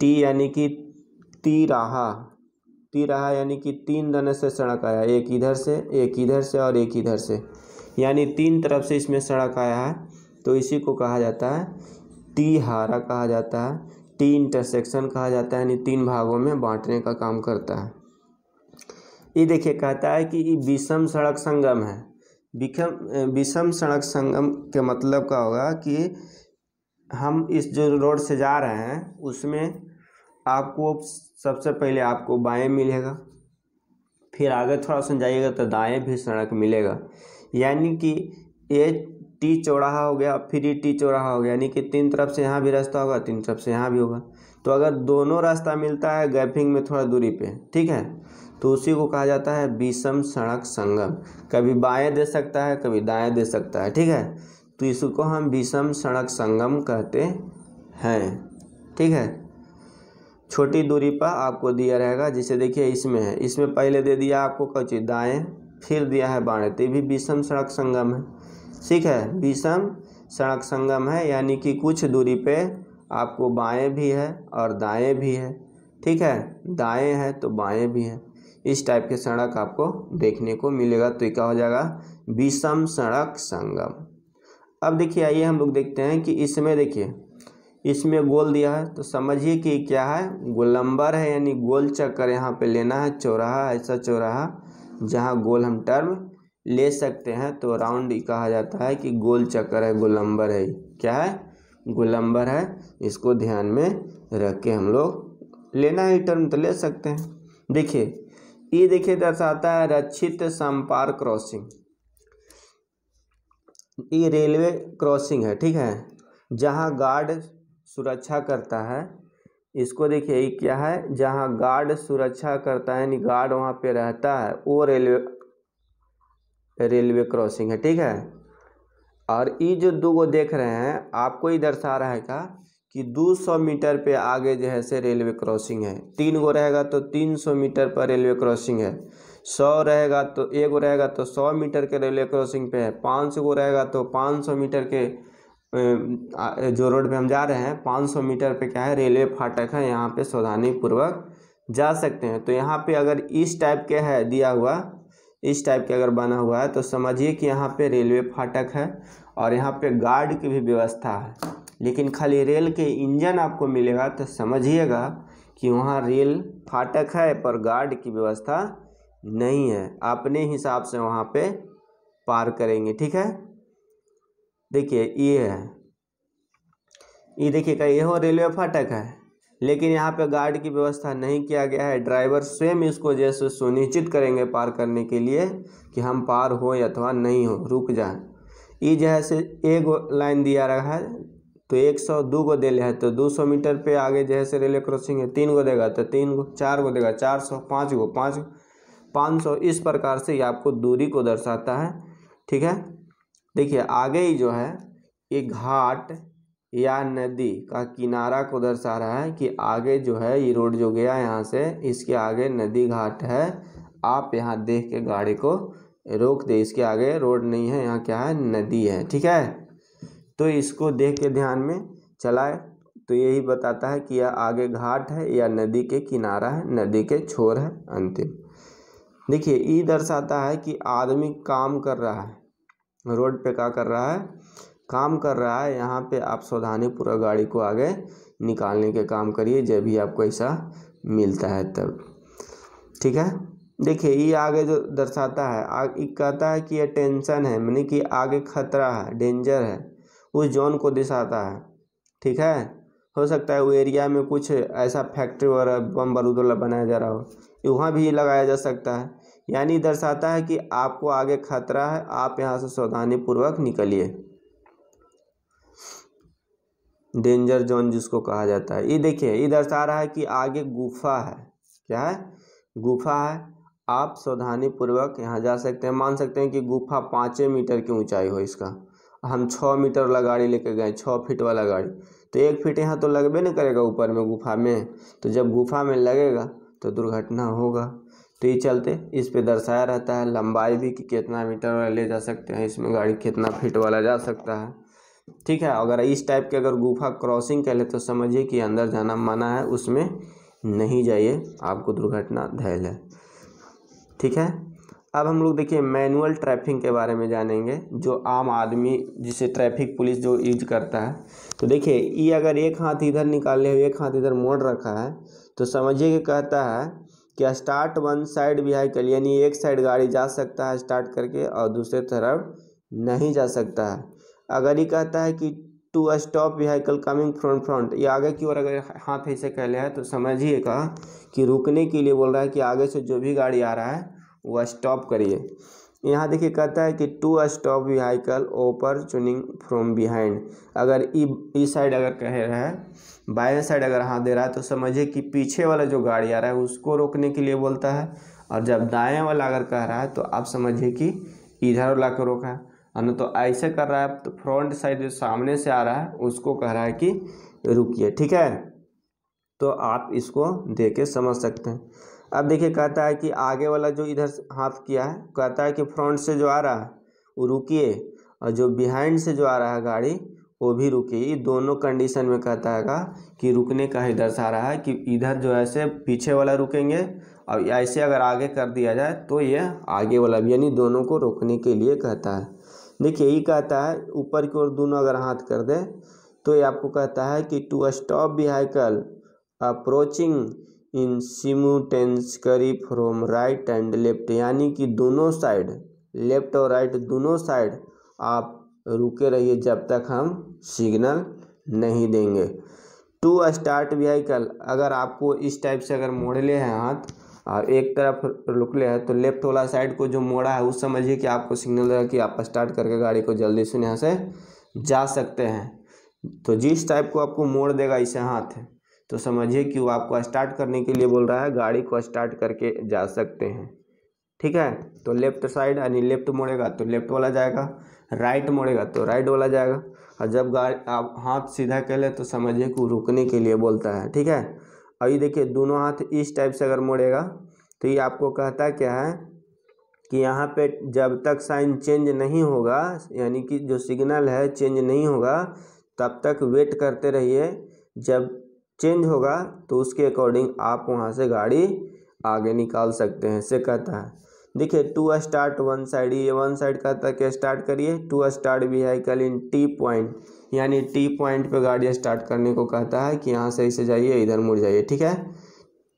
टी यानी कि ती रहा ती रहा यानी कि तीन धनुष से सड़क आया एक इधर से एक इधर से और एक इधर से यानी तीन तरफ से इसमें सड़क आया है तो इसी को कहा जाता है तिहारा कहा जाता है टी इंटरसेक्शन कहा जाता है यानी तीन भागों में बांटने का काम करता है ये देखिए कहता है कि विषम सड़क संगम है विषम विषम सड़क संगम के मतलब का होगा कि हम इस जो रोड से जा रहे हैं उसमें आपको सबसे पहले आपको बाएं मिलेगा फिर आगे थोड़ा सा जाइएगा तो दाएं भी सड़क मिलेगा यानी कि ये टी चौराहा हो गया फिर ये टी चौराहा हो गया यानी कि तीन तरफ से यहाँ भी रास्ता होगा तीन तरफ से यहाँ भी होगा तो अगर दोनों रास्ता मिलता है गैपिंग में थोड़ा दूरी पर ठीक है तो उसी को कहा जाता है विषम सड़क संगम कभी बाएं दे सकता है कभी दाएं दे सकता है ठीक है तो इसको हम विषम सड़क संगम कहते हैं ठीक है छोटी दूरी पर आपको दिया रहेगा जिसे देखिए इसमें है इसमें पहले दे दिया आपको कची दाएँ फिर दिया है बाएँ तो ये भी विषम सड़क संगम है ठीक है विषम सड़क संगम है यानी कि कुछ दूरी पे आपको बाएँ भी है और दाएँ भी है ठीक है दाएँ है तो बाएँ भी हैं इस टाइप के सड़क आपको देखने को मिलेगा तो क्या हो जाएगा विषम सड़क संगम अब देखिए आइए हम लोग देखते हैं कि इसमें देखिए इसमें गोल दिया है तो समझिए कि क्या है गोलंबर है यानी गोल चक्कर यहाँ पे लेना है चौराहा ऐसा चौराहा जहाँ गोल हम टर्म ले सकते हैं तो राउंड कहा जाता है कि गोल चक्कर है गोलंबर है क्या है गोलंबर है इसको ध्यान में रख के हम लोग लेना है टर्म तो ले सकते हैं देखिए ये देखिए दर्शाता है रक्षित संपार क्रॉसिंग ये रेलवे क्रॉसिंग है ठीक है जहाँ गार्ड सुरक्षा करता है इसको देखिए ये क्या है जहाँ गार्ड सुरक्षा करता है यानी गार्ड वहाँ पे रहता है वो रेलवे रेलवे क्रॉसिंग है ठीक है और ये जो दो को देख रहे हैं आपको ये दर्शा रहा है का कि 200 मीटर पे आगे जो है से रेलवे क्रॉसिंग है तीन गो रहेगा तो 300 मीटर पर रेलवे क्रॉसिंग है सौ रहेगा तो एक गो रहेगा तो सौ मीटर के रेलवे क्रॉसिंग पे है पाँच गो रहेगा तो पाँच सौ मीटर के जो रोड पे हम जा रहे हैं 500 मीटर पे क्या है रेलवे फाटक है यहाँ पे सावधानी पूर्वक जा सकते हैं तो यहाँ पे अगर इस टाइप के है दिया हुआ इस टाइप के अगर बना हुआ है तो समझिए कि यहाँ पे रेलवे फाटक है और यहाँ पे गार्ड की भी व्यवस्था है लेकिन खाली रेल के इंजन आपको मिलेगा तो समझिएगा कि वहाँ रेल फाटक है पर गार्ड की व्यवस्था नहीं है अपने हिसाब से वहाँ पर पार करेंगे ठीक है देखिए ये है ये देखिएगा ये हो रेलवे फाटक है लेकिन यहाँ पे गार्ड की व्यवस्था नहीं किया गया है ड्राइवर स्वयं इसको जैसे सुनिश्चित करेंगे पार करने के लिए कि हम पार हो अथवा नहीं हो रुक जाए ये जैसे एक लाइन दिया रहा है तो एक सौ दो गो दे है तो दो सौ मीटर पे आगे जैसे रेलवे क्रॉसिंग है तीन गो देगा तो तीन गो चार गो देगा चार सौ पाँच गो पाँच पाँच सौ इस प्रकार से ये आपको दूरी को दर्शाता है ठीक है देखिए आगे ही जो है ये घाट या नदी का किनारा को दर्शा रहा है कि आगे जो है ये रोड जो गया यहाँ से इसके आगे नदी घाट है आप यहाँ देख के गाड़ी को रोक दे इसके आगे रोड नहीं है यहाँ क्या है नदी है ठीक है तो इसको देख के ध्यान में चलाए तो यही बताता है कि यह आगे घाट है या नदी के किनारा है नदी के छोर है अंतिम देखिए ई दर्शाता है कि आदमी काम कर रहा है रोड पे क्या कर रहा है काम कर रहा है यहाँ पे आप सावधानी पूरा गाड़ी को आगे निकालने के काम करिए जब भी आपको ऐसा मिलता है तब ठीक है देखिए ये आगे जो दर्शाता है आगे कहता है कि ये टेंशन है यानी कि आगे खतरा है डेंजर है उस जोन को दिशाता है ठीक है हो सकता है वो एरिया में कुछ ऐसा फैक्ट्री वगैरह बम बारूद वाला बनाया जा रहा हो वहाँ भी लगाया जा सकता है यानी दर्शाता है कि आपको आगे खतरा है आप यहाँ से सावधानीपूर्वक निकलिए डेंजर जोन जिसको कहा जाता है ये देखिए ये दर्शा रहा है कि आगे गुफा है क्या है गुफा है आप सावधानीपूर्वक यहाँ जा सकते हैं मान सकते हैं कि गुफा पाँचे मीटर की ऊंचाई हो इसका हम छः मीटर वाला गाड़ी लेके गए छः फीट वाला गाड़ी तो एक फीट यहाँ तो लगबे नहीं करेगा ऊपर में गुफा में तो जब गुफा में लगेगा तो दुर्घटना होगा तो ये चलते इस पे दर्शाया रहता है लंबाई भी कि कितना मीटर वाला ले जा सकते हैं इसमें गाड़ी कितना फिट वाला जा सकता है ठीक है अगर इस टाइप के अगर गुफा क्रॉसिंग कर ले तो समझिए कि अंदर जाना मना है उसमें नहीं जाइए आपको दुर्घटना धैल है ठीक है अब हम लोग देखिए मैनुअल ट्रैफिक के बारे में जानेंगे जो आम आदमी जिसे ट्रैफिक पुलिस जो यूज करता है तो देखिए ये अगर एक हाथ इधर निकाले ले एक हाथ इधर मोड़ रखा है तो समझिए कि कहता है कि स्टार्ट वन साइड व्हीकल यानी एक साइड गाड़ी जा सकता है स्टार्ट करके और दूसरे तरफ नहीं जा सकता है अगर ये कहता है कि to stop vehicle coming from front ये आगे की ओर अगर हाथ ऐसे कह लिया है तो समझिएगा कि रुकने के लिए बोल रहा है कि आगे से जो भी गाड़ी आ रहा है वह स्टॉप करिए यहाँ देखिए कहता है कि टू स्टॉप व्हीकल ओपर चुनिंग फ्रॉम बिहाइंड अगर ई ई साइड अगर कह रहा है बाएं साइड अगर हाथ दे रहा है तो समझिए कि पीछे वाला जो गाड़ी आ रहा है उसको रोकने के लिए बोलता है और जब दाएं वाला अगर कह रहा है तो आप समझिए कि इधर वाला को रोका है और तो ऐसे कर रहा है तो फ्रंट साइड जो सामने से आ रहा है उसको कह रहा है कि रुकिए ठीक है तो आप इसको दे के समझ सकते हैं अब देखिए कहता है कि आगे वाला जो इधर हाथ किया है कहता है कि फ्रंट से जो आ रहा है वो रुकिए और जो बिहाइंड से जो आ रहा है गाड़ी वो भी रुकिए ये दोनों कंडीशन में कहता है कि रुकने का ही दर्शा रहा है कि इधर जो है से पीछे वाला रुकेंगे और ऐसे अगर आगे कर दिया जाए तो ये आगे वाला भी यानी दोनों को रोकने के लिए कहता है देखिए ये कहता है ऊपर की ओर दोनों अगर हाथ कर दे तो ये आपको कहता है कि to stop vehicle approaching in simultaneous from right and left यानी कि दोनों साइड लेफ्ट और राइट दोनों साइड आप रुके रहिए जब तक हम सिग्नल नहीं देंगे टू स्टार्ट व्हीकल अगर आपको इस टाइप से अगर मोड़ ले हैं हाथ और एक तरफ रुक ले हैं तो लेफ्ट वाला साइड को जो मोड़ा है उस समझिए कि आपको सिग्नल देगा कि आप स्टार्ट करके गाड़ी को जल्दी से यहाँ से जा सकते हैं तो जिस टाइप को आपको मोड़ देगा इसे हाथ है तो समझिए कि वो आपको स्टार्ट करने के लिए बोल रहा है गाड़ी को स्टार्ट करके जा सकते हैं ठीक है तो लेफ्ट साइड यानी लेफ्ट मोड़ेगा तो लेफ्ट वाला जाएगा राइट मोड़ेगा तो राइट वाला जाएगा और जब गाड़ी आप हाथ सीधा कर ले तो समझिए कि रुकने के लिए बोलता है ठीक है और ये देखिए दोनों हाथ इस टाइप से अगर मोड़ेगा तो ये आपको कहता क्या है कि यहाँ पे जब तक साइन चेंज नहीं होगा यानी कि जो सिग्नल है चेंज नहीं होगा तब तक वेट करते रहिए जब चेंज होगा तो उसके अकॉर्डिंग आप वहाँ से गाड़ी आगे निकाल सकते हैं से कहता है देखिए टू स्टार्ट वन साइड ये वन साइड कहता है कि स्टार्ट करिए to start vehicle in T point यानी टी पॉइंट पे गाड़ी स्टार्ट करने को कहता है कि यहाँ से इसे जाइए इधर मुड़ जाइए ठीक है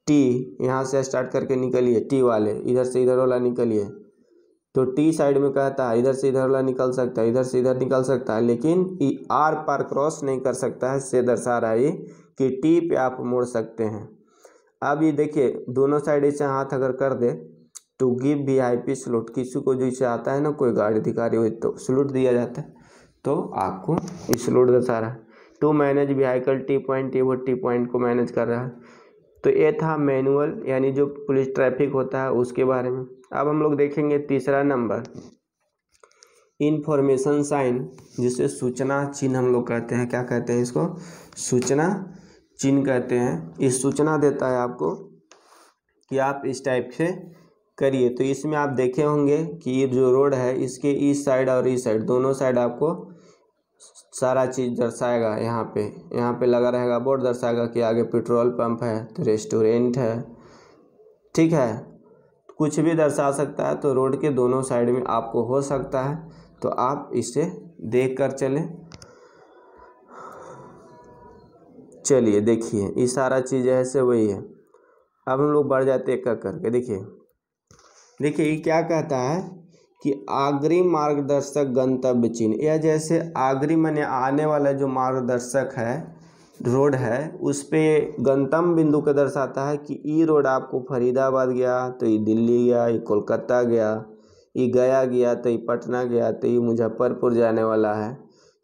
टी यहाँ से स्टार्ट करके निकलिए टी वाले इधर से इधर वाला निकलिए तो टी साइड में कहता है इधर से इधर वाला निकल सकता है इधर से इधर निकल सकता है लेकिन ई आर पार क्रॉस नहीं कर सकता है से दर्शा रहा है ये कि टी पे आप मोड़ सकते हैं अब ये देखिए दोनों साइड इसे हाथ अगर कर दे to give V I P salute किसी को जो इसे आता है ना कोई गाड़ी अधिकारी हो तो स्लूट दिया जाता है तो आपको स्लूट दर्शा रहा है to manage vehicle T point ये वो टी पॉइंट को मैनेज कर रहा है तो ये था मैनुअल यानी जो पुलिस ट्रैफिक होता है उसके बारे में अब हम लोग देखेंगे तीसरा नंबर इन्फॉर्मेशन साइन जिसे सूचना चिन्ह हम लोग कहते हैं क्या कहते हैं इसको सूचना चिन्ह कहते हैं इस सूचना देता है आपको कि आप इस टाइप से करिए तो इसमें आप देखे होंगे कि ये जो रोड है इसके इस साइड और इस साइड दोनों साइड आपको सारा चीज़ दर्शाएगा यहाँ पे यहाँ पे लगा रहेगा बोर्ड दर्शाएगा कि आगे पेट्रोल पंप है तो रेस्टोरेंट है ठीक है कुछ भी दर्शा सकता है तो रोड के दोनों साइड में आपको हो सकता है तो आप इसे देख कर चलें चलिए देखिए ये सारा चीज़ ऐसे वही है अब हम लोग बढ़ जाते एक करके देखिए देखिए क्या कहता है कि आगरी मार्गदर्शक गंतव्य चिन्ह यह जैसे आगरी मैंने आने वाला जो मार्गदर्शक है रोड है उस पर गंतम बिंदु को दर्शाता है कि ये रोड आपको फरीदाबाद गया तो ये दिल्ली गया ये कोलकाता गया ये गया गया तो ये पटना गया तो ये मुजफ्फरपुर जाने वाला है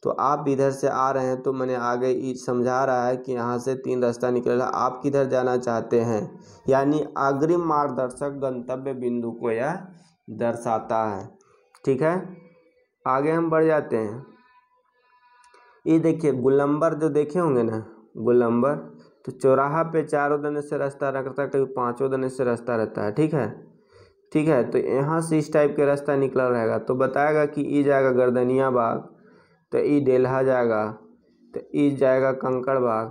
तो आप इधर से आ रहे हैं तो मैंने आगे समझा रहा है कि यहाँ से तीन रास्ता निकल है आप किधर जाना चाहते हैं यानी अग्रिम मार्गदर्शक गंतव्य बिंदु को यह दर्शाता है ठीक है आगे हम बढ़ जाते हैं ये देखिए गुलंबर जो देखे होंगे ना गुलंबर तो चौराहा पे चारों दने से रास्ता रखता है कभी पाँचों दने से रास्ता रहता है ठीक है ठीक है तो यहाँ से इस टाइप के रास्ता निकला रहेगा तो बताएगा कि ये जाएगा गर्दनिया बाग तो ई डेल्हा जाएगा तो ई जाएगा कंकड़ बाग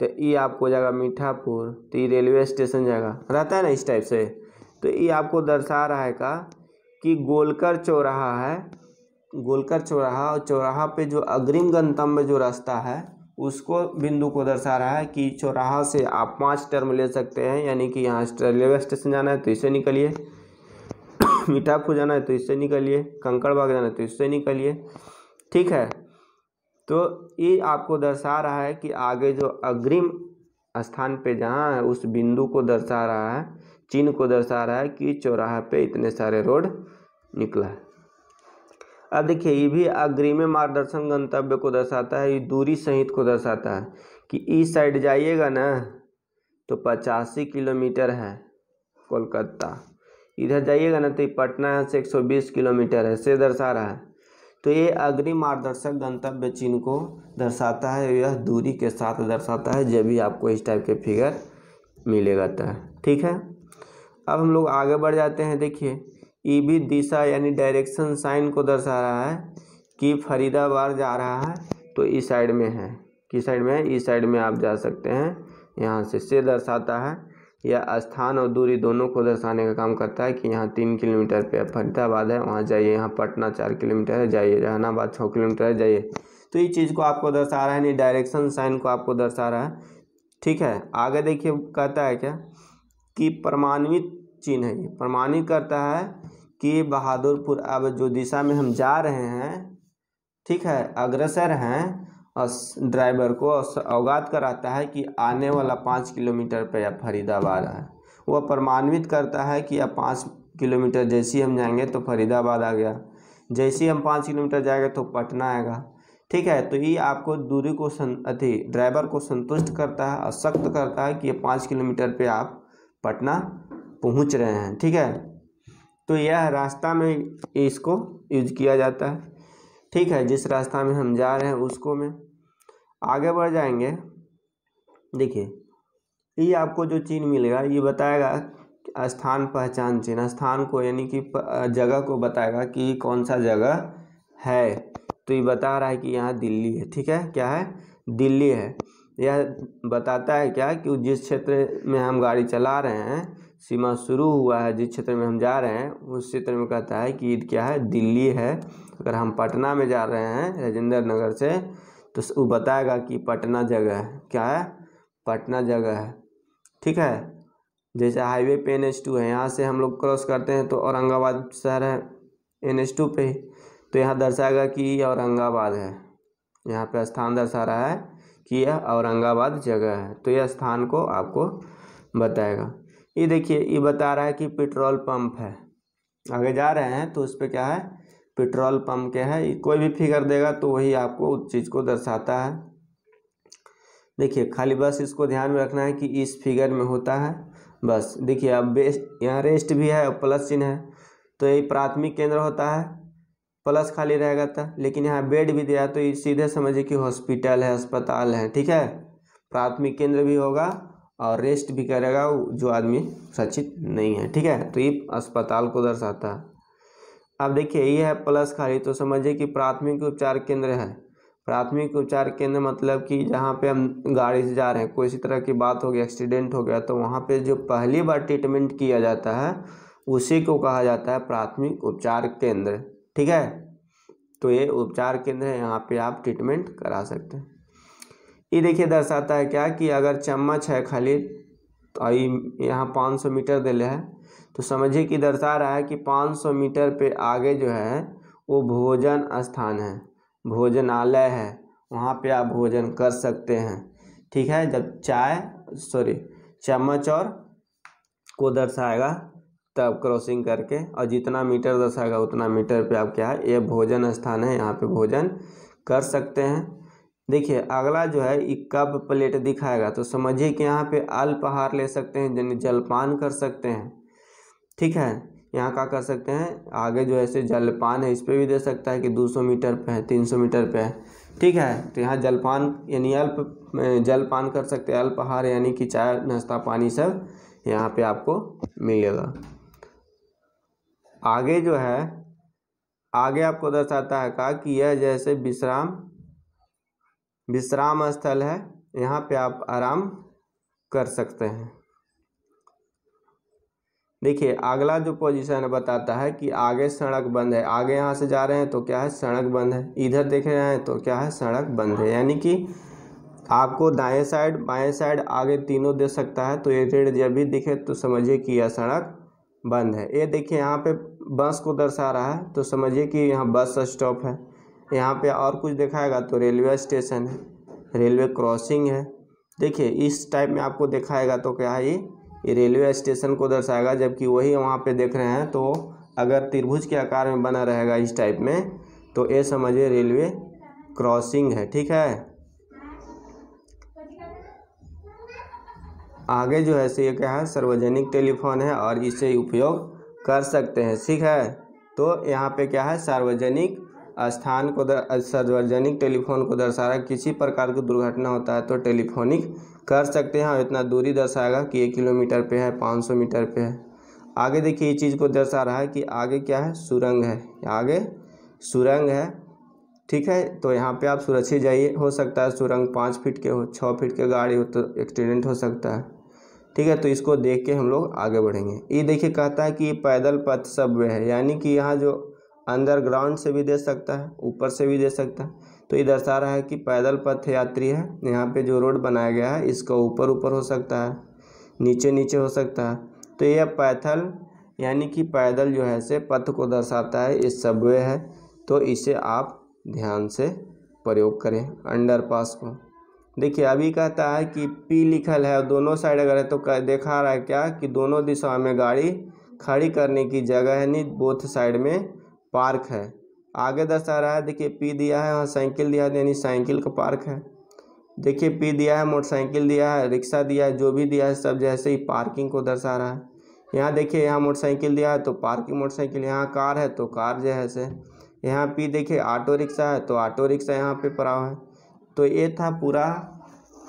तो ई आपको जाएगा मीठापुर तो ई रेलवे स्टेशन जाएगा रहता है ना इस टाइप से तो ये आपको दर्शा रहा है का कि गोलकर चौराहा है गोलकर चौराहा और चौराहा पे जो अग्रिम गंतव्य जो रास्ता है उसको बिंदु को दर्शा रहा है कि चौराहा से आप पाँच टर्म ले सकते हैं यानी कि यहाँ रेलवे स्टेशन जाना है तो इससे निकलिए मीठापुर जाना है तो इससे निकलिए कंकड़बाग जाना है तो इससे निकलिए ठीक है तो ये आपको दर्शा रहा है कि आगे जो अग्रिम स्थान पे जहाँ है उस बिंदु को दर्शा रहा है चिन्ह को दर्शा रहा है कि चौराहा पे इतने सारे रोड निकला है अब देखिए ये भी अग्रिम मार्गदर्शन गंतव्य को दर्शाता है ये दूरी सहित को दर्शाता है कि इस साइड जाइएगा ना तो पचासी किलोमीटर है कोलकाता इधर जाइएगा ना तो पटना यहाँ से 120 किलोमीटर है से दर्शा रहा है तो ये अग्रिम मार्गदर्शक गंतव्य चिन्ह को दर्शाता है यह दूरी के साथ दर्शाता है जब भी आपको इस टाइप के फिगर मिलेगा तो ठीक है अब हम लोग आगे बढ़ जाते हैं देखिए ये भी दिशा यानी डायरेक्शन साइन को दर्शा रहा है कि फरीदाबाद जा रहा है तो इस साइड में है किस साइड में है इस साइड में आप जा सकते हैं यहाँ से से दर्शाता है यह स्थान और दूरी दोनों को दर्शाने का काम करता है कि यहाँ तीन किलोमीटर पे फरीदाबाद है वहाँ जाइए यहाँ पटना चार किलोमीटर है जाइए जहानाबाद छः किलोमीटर है जाइए तो ये चीज़ को आपको दर्शा रहा है नहीं डायरेक्शन साइन को आपको दर्शा रहा है ठीक है आगे देखिए कहता है क्या कि प्रमाणित चिन्ह है ये प्रमाणित करता है कि बहादुरपुर अब जो दिशा में हम जा रहे हैं ठीक है अग्रसर हैं और ड्राइवर को अवगत कराता है कि आने वाला पाँच किलोमीटर पर अब फरीदाबाद है वह प्रमाणित करता है कि अब पाँच किलोमीटर जैसे हम जाएंगे तो फरीदाबाद आ गया जैसे हम पाँच किलोमीटर जाएंगे तो पटना आएगा ठीक है तो ये आपको दूरी को सं अति ड्राइवर को संतुष्ट करता है और सख्त करता है कि ये पाँच किलोमीटर पे आप पटना पहुंच रहे हैं ठीक है तो यह रास्ता में इसको यूज किया जाता है ठीक है जिस रास्ता में हम जा रहे हैं उसको में आगे बढ़ जाएंगे देखिए ये आपको जो चिन्ह मिलेगा ये बताएगा स्थान पहचान चिन्ह स्थान को यानी कि जगह को बताएगा कि कौन सा जगह है तो ये बता रहा है कि यहाँ दिल्ली है ठीक है क्या है दिल्ली है यह बताता है क्या कि जिस क्षेत्र में हम गाड़ी चला रहे हैं सीमा शुरू हुआ है जिस क्षेत्र में हम जा रहे हैं उस क्षेत्र में कहता है कि ईद क्या है दिल्ली है अगर हम पटना में जा रहे हैं राजेंद्र नगर से तो वो बताएगा कि पटना जगह है क्या है पटना जगह है ठीक है जैसे हाईवे पे एन एच टू है यहाँ से हम लोग क्रॉस करते हैं तो औरंगाबाद शहर है एन एच टू पे तो यहाँ दर्शाएगा कि यह औरंगाबाद है यहाँ पे स्थान दर्शा रहा है कि यह औरंगाबाद जगह है तो यह स्थान को आपको बताएगा ये देखिए ये बता रहा है कि पेट्रोल पंप है आगे जा रहे हैं तो उस पर क्या है पेट्रोल पंप क्या है कोई भी फिगर देगा तो वही आपको उस चीज़ को दर्शाता है देखिए खाली बस इसको ध्यान में रखना है कि इस फिगर में होता है बस देखिए अब बेस्ट यहाँ रेस्ट भी है और प्लस चिन्ह है तो ये प्राथमिक केंद्र होता है प्लस खाली रहेगा था तो, लेकिन यहाँ बेड भी दिया तो ये सीधे समझिए कि हॉस्पिटल है अस्पताल है ठीक है प्राथमिक केंद्र भी होगा और रेस्ट भी करेगा जो आदमी सचित नहीं है ठीक है तो ये अस्पताल को दर्शाता है अब देखिए ये है प्लस खाली तो समझिए कि प्राथमिक उपचार केंद्र है प्राथमिक उपचार केंद्र मतलब कि जहाँ पे हम गाड़ी से जा रहे हैं कोई इसी तरह की बात हो गई एक्सीडेंट हो गया तो वहाँ पे जो पहली बार ट्रीटमेंट किया जाता है उसी को कहा जाता है प्राथमिक उपचार केंद्र ठीक है तो ये उपचार केंद्र है यहाँ पे आप ट्रीटमेंट करा सकते हैं ये देखिए दर्शाता है क्या कि अगर चम्मच है खाली तो यहाँ पाँच सौ मीटर दिले है तो समझिए कि दर्शा रहा है कि पाँच सौ मीटर पे आगे जो है वो भोजन स्थान है भोजनालय है वहाँ पे आप भोजन कर सकते हैं ठीक है जब चाय सॉरी चम्मच और को दर्शाएगा तब क्रॉसिंग करके और जितना मीटर दर्शाएगा उतना मीटर पे आप क्या है ये भोजन स्थान है यहाँ पे भोजन कर सकते हैं देखिए अगला जो है इक्का कब प्लेट दिखाएगा तो समझिए कि यहाँ पे अल्पहार ले सकते हैं यानी जलपान कर सकते हैं ठीक है यहाँ का कर सकते हैं आगे जो ऐसे जलपान है इस पर भी दे सकता है कि 200 मीटर पे है 300 मीटर पे है ठीक है तो यहाँ जलपान यानी अल्प जलपान कर सकते हैं अल्पहार यानी कि चाय नाश्ता पानी सब यहाँ पे आपको मिलेगा आगे जो है आगे आपको दर्शाता है कहा कि यह जैसे विश्राम विश्राम स्थल है यहाँ पे आप आराम कर सकते हैं देखिए अगला जो पोजीशन है बताता है कि आगे सड़क बंद है आगे यहाँ से जा रहे हैं तो क्या है सड़क बंद है इधर देख रहे हैं तो क्या है सड़क बंद है यानी कि आपको दाएं साइड बाएं साइड आगे तीनों दे सकता है तो ये रेड जब भी दिखे तो समझिए कि यह सड़क बंद है ये देखिए यहाँ पे बस को दर्शा रहा है तो समझिए कि यहाँ बस स्टॉप है यहाँ पे और कुछ दिखाएगा तो रेलवे स्टेशन है रेलवे क्रॉसिंग है देखिए इस टाइप में आपको दिखाएगा तो क्या है ये रेलवे स्टेशन को दर्शाएगा जबकि वही वहाँ पे देख रहे हैं तो अगर त्रिभुज के आकार में बना रहेगा इस टाइप में तो ये समझिए रेलवे क्रॉसिंग है ठीक है आगे जो है से ये क्या है सार्वजनिक टेलीफोन है और इसे उपयोग कर सकते हैं ठीक है तो यहाँ पे क्या है सार्वजनिक स्थान को सार्वजनिक टेलीफोन को दर्शा रहा है किसी प्रकार की दुर्घटना होता है तो टेलीफोनिक कर सकते हैं और इतना दूरी दर्शाएगा कि एक किलोमीटर पे है पाँच सौ मीटर पे है आगे देखिए ये चीज़ को दर्शा रहा है कि आगे क्या है सुरंग है आगे सुरंग है ठीक है तो यहाँ पर आप सुरक्षित जाइए हो सकता है सुरंग पाँच फिट के हो छः फिट के गाड़ी हो तो एक्सीडेंट हो सकता है ठीक है तो इसको देख के हम लोग आगे बढ़ेंगे ये देखिए कहता है कि पैदल पथ सब वे है यानी कि यहाँ जो अंडरग्राउंड से भी दे सकता है ऊपर से भी दे सकता है तो ये दर्शा रहा है कि पैदल पथ यात्री है यहाँ पे जो रोड बनाया गया है इसका ऊपर ऊपर हो सकता है नीचे नीचे हो सकता है तो यह पैथल यानी कि पैदल जो है से पथ को दर्शाता है इस सबवे है तो इसे आप ध्यान से प्रयोग करें पास को देखिए अभी कहता है कि पी लिखल है दोनों साइड अगर है तो देखा रहा है क्या कि दोनों दिशा में गाड़ी खड़ी करने की जगह है नहीं बोथ साइड में पार्क है आगे दर्शा रहा है देखिए पी दिया है और साइकिल दिया है यानी साइकिल का पार्क है देखिए पी दिया है मोटरसाइकिल दिया है रिक्शा दिया है जो भी दिया है सब जैसे ही पार्किंग को दर्शा रहा है यहाँ देखिए यहाँ मोटरसाइकिल दिया है तो पार्किंग मोटरसाइकिल यहाँ कार है तो कार जो है यहाँ पी देखिए ऑटो रिक्शा है तो ऑटो रिक्शा यहाँ पे पड़ा है तो ये था पूरा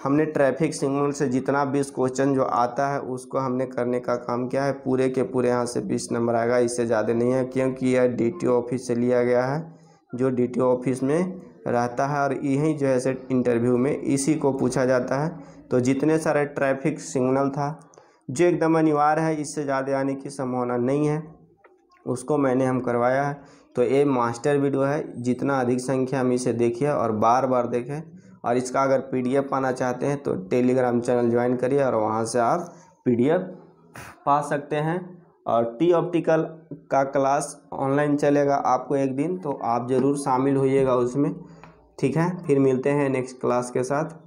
हमने ट्रैफिक सिग्नल से जितना बीस क्वेश्चन जो आता है उसको हमने करने का काम किया है पूरे के पूरे यहाँ से बीस नंबर आएगा इससे ज़्यादा नहीं है क्योंकि यह डी ऑफिस से लिया गया है जो डी ऑफिस में रहता है और यही जो है से इंटरव्यू में इसी को पूछा जाता है तो जितने सारे ट्रैफिक सिग्नल था जो एकदम अनिवार्य है इससे ज़्यादा आने की संभावना नहीं है उसको मैंने हम करवाया है तो ये मास्टर वीडियो है जितना अधिक संख्या हम इसे देखिए और बार बार देखें और इसका अगर पीडीएफ पाना चाहते हैं तो टेलीग्राम चैनल ज्वाइन करिए और वहाँ से आप पीडीएफ पा सकते हैं और टी ऑप्टिकल का क्लास ऑनलाइन चलेगा आपको एक दिन तो आप ज़रूर शामिल होइएगा उसमें ठीक है फिर मिलते हैं नेक्स्ट क्लास के साथ